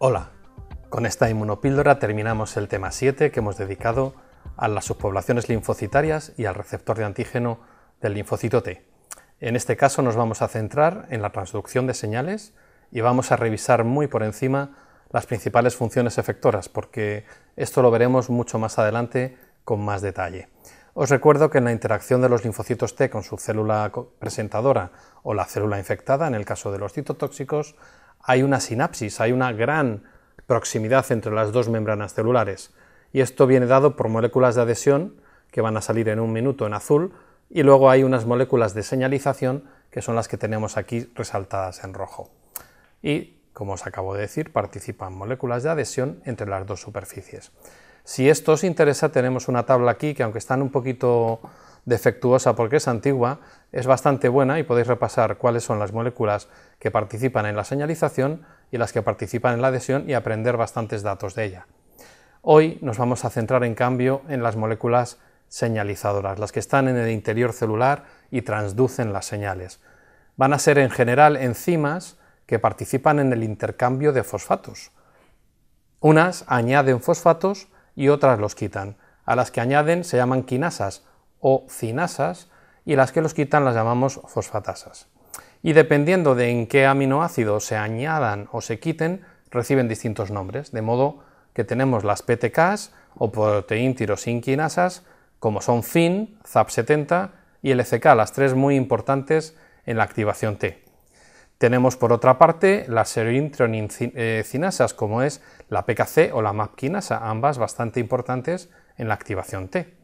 Hola, con esta inmunopíldora terminamos el tema 7 que hemos dedicado a las subpoblaciones linfocitarias y al receptor de antígeno del linfocito T. En este caso nos vamos a centrar en la transducción de señales y vamos a revisar muy por encima las principales funciones efectoras, porque esto lo veremos mucho más adelante con más detalle. Os recuerdo que en la interacción de los linfocitos T con su célula presentadora o la célula infectada, en el caso de los citotóxicos, hay una sinapsis, hay una gran proximidad entre las dos membranas celulares. Y esto viene dado por moléculas de adhesión, que van a salir en un minuto en azul, y luego hay unas moléculas de señalización, que son las que tenemos aquí resaltadas en rojo. Y, como os acabo de decir, participan moléculas de adhesión entre las dos superficies. Si esto os interesa, tenemos una tabla aquí que, aunque están un poquito defectuosa porque es antigua, es bastante buena y podéis repasar cuáles son las moléculas que participan en la señalización y las que participan en la adhesión y aprender bastantes datos de ella. Hoy nos vamos a centrar en cambio en las moléculas señalizadoras, las que están en el interior celular y transducen las señales. Van a ser en general enzimas que participan en el intercambio de fosfatos. Unas añaden fosfatos y otras los quitan. A las que añaden se llaman quinasas o cinasas y las que los quitan las llamamos fosfatasas. Y dependiendo de en qué aminoácidos se añadan o se quiten, reciben distintos nombres, de modo que tenemos las PTKs o proteíntirosinquinasas, como son FIN, ZAP70 y LCK, las tres muy importantes en la activación T. Tenemos por otra parte las eh, cinasas, como es la PKC o la MAPKinasa, ambas bastante importantes en la activación T.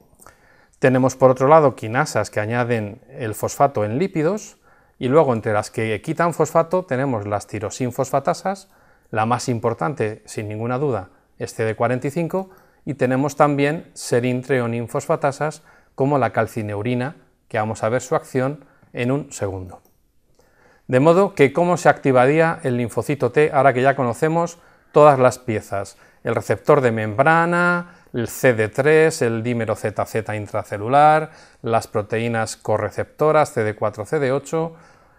Tenemos por otro lado quinasas que añaden el fosfato en lípidos y luego entre las que quitan fosfato tenemos las tirosinfosfatasas, la más importante sin ninguna duda es CD45 y tenemos también serintreoninfosfatasas como la calcineurina que vamos a ver su acción en un segundo. De modo que cómo se activaría el linfocito T ahora que ya conocemos todas las piezas, el receptor de membrana, el CD3, el dímero ZZ intracelular, las proteínas correceptoras CD4, CD8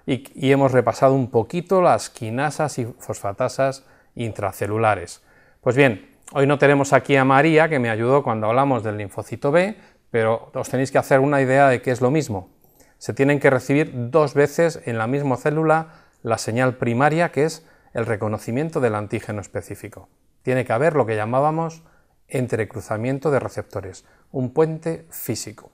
y, hemos repasado un poquito las quinasas y fosfatasas intracelulares. Pues bien, hoy no tenemos aquí a María que me ayudó cuando hablamos del linfocito B, pero os tenéis que hacer una idea de que es lo mismo. Se tienen que recibir dos veces en la misma célula la señal primaria que es el reconocimiento del antígeno específico. Tiene que haber lo que llamábamos entrecruzamiento de receptores, un puente físico.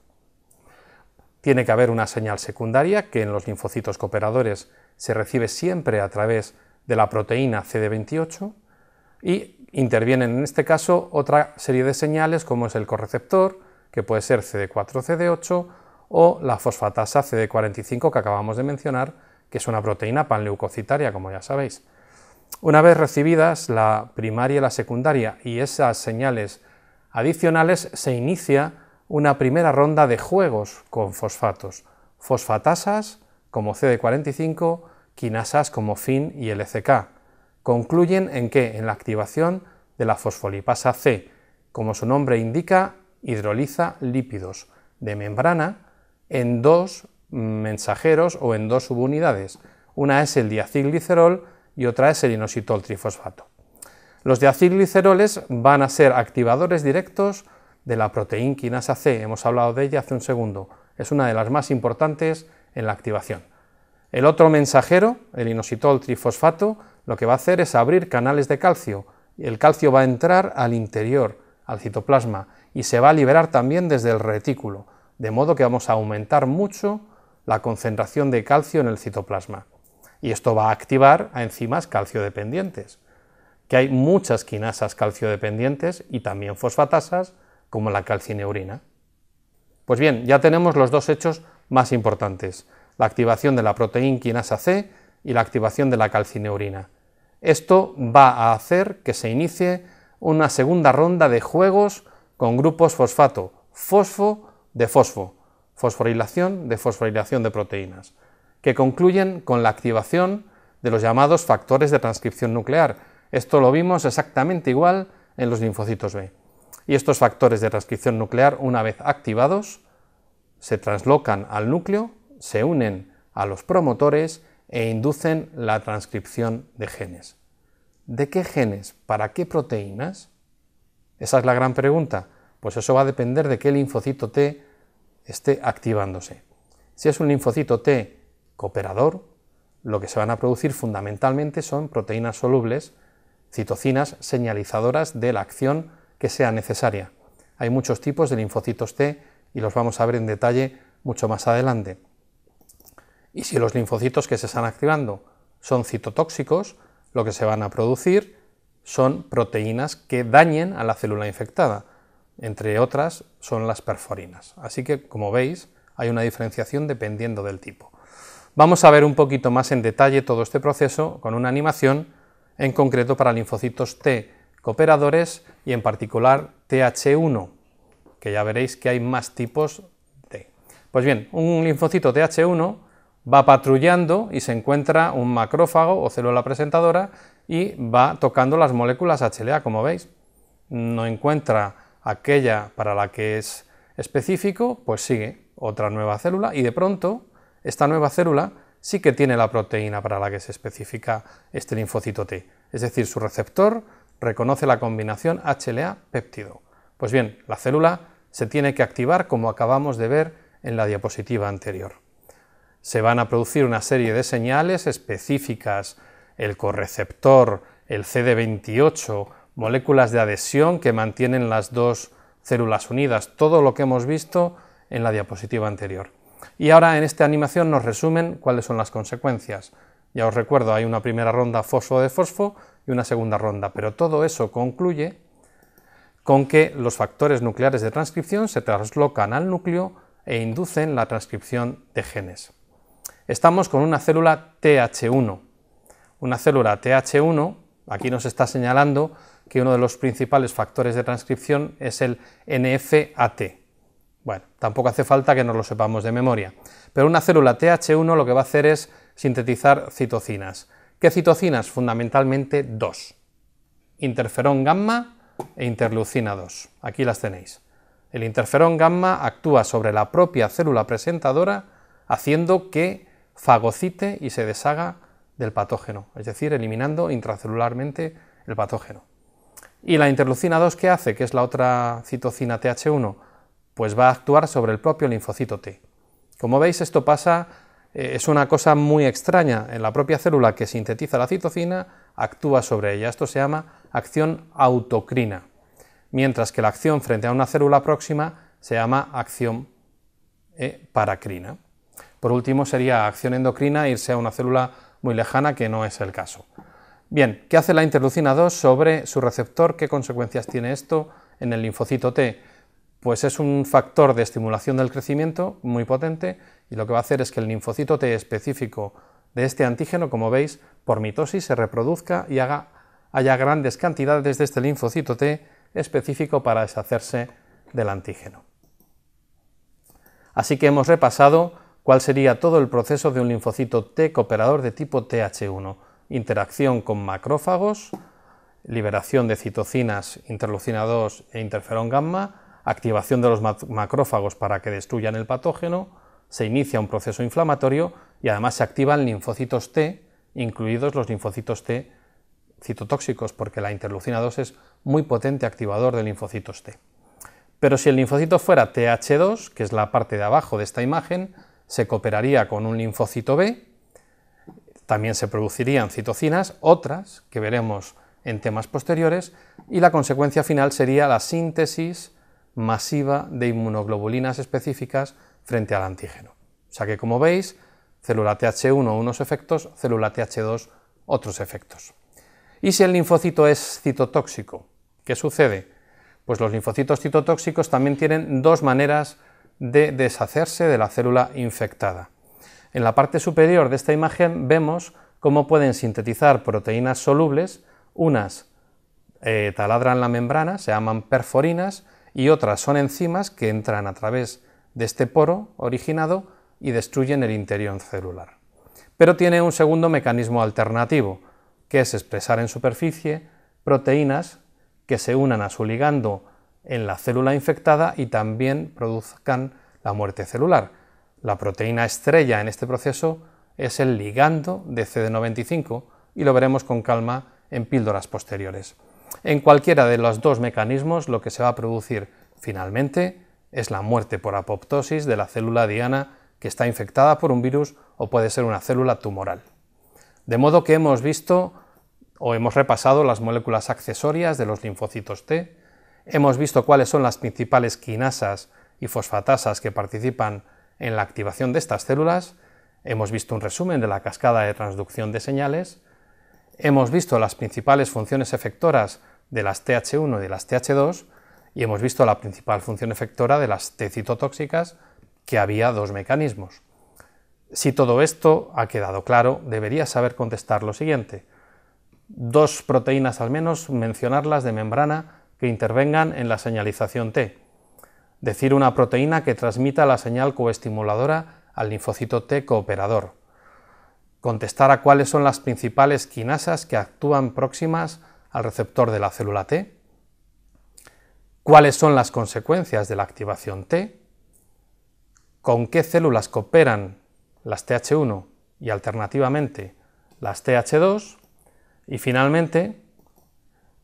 Tiene que haber una señal secundaria que en los linfocitos cooperadores se recibe siempre a través de la proteína CD28 y intervienen en este caso otra serie de señales como es el correceptor, que puede ser CD4-CD8 o la fosfatasa CD45 que acabamos de mencionar, que es una proteína panleucocitaria, como ya sabéis. Una vez recibidas la primaria y la secundaria y esas señales adicionales, se inicia una primera ronda de juegos con fosfatos, fosfatasas como CD45, quinasas como FIN y LCK. Concluyen en que en la activación de la fosfolipasa C, como su nombre indica, hidroliza lípidos de membrana en dos mensajeros o en dos subunidades. Una es el diacilglicerol y otra es el inositol trifosfato. Los diacilgliceroles van a ser activadores directos de la proteína quinasa C, hemos hablado de ella hace un segundo, es una de las más importantes en la activación. El otro mensajero, el inositol trifosfato, lo que va a hacer es abrir canales de calcio. El calcio va a entrar al interior, al citoplasma, y se va a liberar también desde el retículo, de modo que vamos a aumentar mucho la concentración de calcio en el citoplasma y esto va a activar a enzimas calciodependientes, que hay muchas quinasas calciodependientes y también fosfatasas, como la calcineurina. Pues bien, ya tenemos los dos hechos más importantes, la activación de la proteína quinasa C y la activación de la calcineurina. Esto va a hacer que se inicie una segunda ronda de juegos con grupos fosfato, fosfo de fosfo, fosforilación de fosforilación de proteínas que concluyen con la activación de los llamados factores de transcripción nuclear. Esto lo vimos exactamente igual en los linfocitos B. Y estos factores de transcripción nuclear, una vez activados, se translocan al núcleo, se unen a los promotores e inducen la transcripción de genes. ¿De qué genes? ¿Para qué proteínas? Esa es la gran pregunta. Pues eso va a depender de qué linfocito T esté activándose. Si es un linfocito T operador lo que se van a producir fundamentalmente son proteínas solubles, citocinas señalizadoras de la acción que sea necesaria. Hay muchos tipos de linfocitos T y los vamos a ver en detalle mucho más adelante. Y si los linfocitos que se están activando son citotóxicos, lo que se van a producir son proteínas que dañen a la célula infectada. Entre otras son las perforinas. Así que, como veis, hay una diferenciación dependiendo del tipo. Vamos a ver un poquito más en detalle todo este proceso con una animación, en concreto para linfocitos T cooperadores y en particular TH1, que ya veréis que hay más tipos de. Pues bien, un linfocito TH1 va patrullando y se encuentra un macrófago o célula presentadora y va tocando las moléculas HLA, como veis. No encuentra aquella para la que es específico, pues sigue otra nueva célula y de pronto esta nueva célula sí que tiene la proteína para la que se especifica este linfocito T, es decir, su receptor reconoce la combinación HLA-péptido. Pues bien, la célula se tiene que activar como acabamos de ver en la diapositiva anterior. Se van a producir una serie de señales específicas, el correceptor, el CD28, moléculas de adhesión que mantienen las dos células unidas, todo lo que hemos visto en la diapositiva anterior. Y ahora en esta animación nos resumen cuáles son las consecuencias. Ya os recuerdo, hay una primera ronda fosfo de fosfo y una segunda ronda, pero todo eso concluye con que los factores nucleares de transcripción se traslocan al núcleo e inducen la transcripción de genes. Estamos con una célula TH1. Una célula TH1, aquí nos está señalando que uno de los principales factores de transcripción es el NFAT, bueno, tampoco hace falta que nos lo sepamos de memoria. Pero una célula TH1 lo que va a hacer es sintetizar citocinas. ¿Qué citocinas? Fundamentalmente dos. Interferón gamma e interleucina 2. Aquí las tenéis. El interferón gamma actúa sobre la propia célula presentadora haciendo que fagocite y se deshaga del patógeno, es decir, eliminando intracelularmente el patógeno. ¿Y la interleucina 2 qué hace? Que es la otra citocina TH1 pues va a actuar sobre el propio linfocito T. Como veis, esto pasa, eh, es una cosa muy extraña. En la propia célula que sintetiza la citocina, actúa sobre ella. Esto se llama acción autocrina, mientras que la acción frente a una célula próxima se llama acción eh, paracrina. Por último, sería acción endocrina irse a una célula muy lejana, que no es el caso. Bien, ¿qué hace la interleucina 2 sobre su receptor? ¿Qué consecuencias tiene esto en el linfocito T? pues es un factor de estimulación del crecimiento muy potente y lo que va a hacer es que el linfocito T específico de este antígeno, como veis, por mitosis se reproduzca y haya grandes cantidades de este linfocito T específico para deshacerse del antígeno. Así que hemos repasado cuál sería todo el proceso de un linfocito T cooperador de tipo TH1, interacción con macrófagos, liberación de citocinas interleucina 2 e interferón gamma, activación de los macrófagos para que destruyan el patógeno, se inicia un proceso inflamatorio y además se activan linfocitos T, incluidos los linfocitos T citotóxicos, porque la interleucina 2 es muy potente activador de linfocitos T. Pero si el linfocito fuera TH2, que es la parte de abajo de esta imagen, se cooperaría con un linfocito B, también se producirían citocinas, otras que veremos en temas posteriores, y la consecuencia final sería la síntesis masiva de inmunoglobulinas específicas frente al antígeno. O sea que como veis, célula TH1 unos efectos, célula TH2 otros efectos. ¿Y si el linfocito es citotóxico? ¿Qué sucede? Pues los linfocitos citotóxicos también tienen dos maneras de deshacerse de la célula infectada. En la parte superior de esta imagen vemos cómo pueden sintetizar proteínas solubles, unas eh, taladran la membrana, se llaman perforinas, y otras son enzimas que entran a través de este poro originado y destruyen el interior celular. Pero tiene un segundo mecanismo alternativo, que es expresar en superficie proteínas que se unan a su ligando en la célula infectada y también produzcan la muerte celular. La proteína estrella en este proceso es el ligando de CD95 y lo veremos con calma en píldoras posteriores. En cualquiera de los dos mecanismos lo que se va a producir finalmente es la muerte por apoptosis de la célula diana que está infectada por un virus o puede ser una célula tumoral. De modo que hemos visto o hemos repasado las moléculas accesorias de los linfocitos T, hemos visto cuáles son las principales quinasas y fosfatasas que participan en la activación de estas células, hemos visto un resumen de la cascada de transducción de señales, hemos visto las principales funciones efectoras de las TH1 y de las TH2 y hemos visto la principal función efectora de las T citotóxicas, que había dos mecanismos. Si todo esto ha quedado claro, deberías saber contestar lo siguiente. Dos proteínas al menos, mencionarlas de membrana que intervengan en la señalización T. Decir una proteína que transmita la señal coestimuladora al linfocito T cooperador contestar a cuáles son las principales quinasas que actúan próximas al receptor de la célula T, cuáles son las consecuencias de la activación T, con qué células cooperan las TH1 y alternativamente las TH2 y finalmente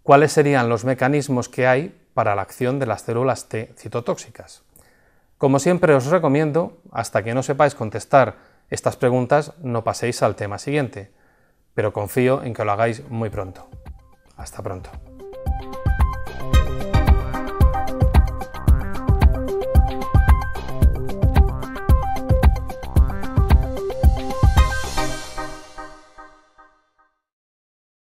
cuáles serían los mecanismos que hay para la acción de las células T citotóxicas. Como siempre os recomiendo, hasta que no sepáis contestar estas preguntas, no paséis al tema siguiente, pero confío en que lo hagáis muy pronto. Hasta pronto.